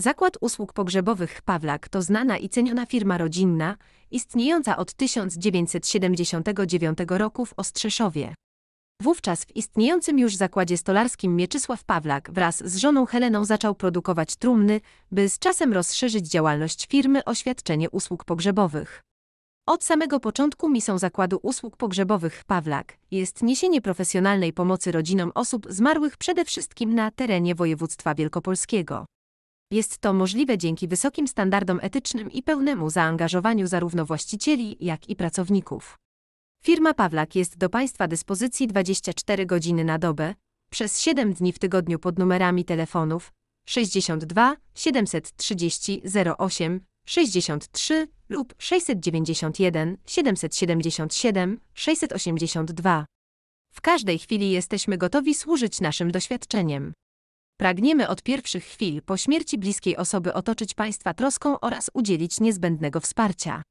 Zakład Usług Pogrzebowych Pawlak to znana i ceniona firma rodzinna, istniejąca od 1979 roku w Ostrzeszowie. Wówczas w istniejącym już zakładzie stolarskim Mieczysław Pawlak wraz z żoną Heleną zaczął produkować trumny, by z czasem rozszerzyć działalność firmy o świadczenie usług pogrzebowych. Od samego początku misją Zakładu Usług Pogrzebowych Pawlak jest niesienie profesjonalnej pomocy rodzinom osób zmarłych przede wszystkim na terenie województwa wielkopolskiego. Jest to możliwe dzięki wysokim standardom etycznym i pełnemu zaangażowaniu zarówno właścicieli, jak i pracowników. Firma Pawlak jest do Państwa dyspozycji 24 godziny na dobę, przez 7 dni w tygodniu pod numerami telefonów 62 730 08 63 lub 691 777 682. W każdej chwili jesteśmy gotowi służyć naszym doświadczeniem. Pragniemy od pierwszych chwil po śmierci bliskiej osoby otoczyć Państwa troską oraz udzielić niezbędnego wsparcia.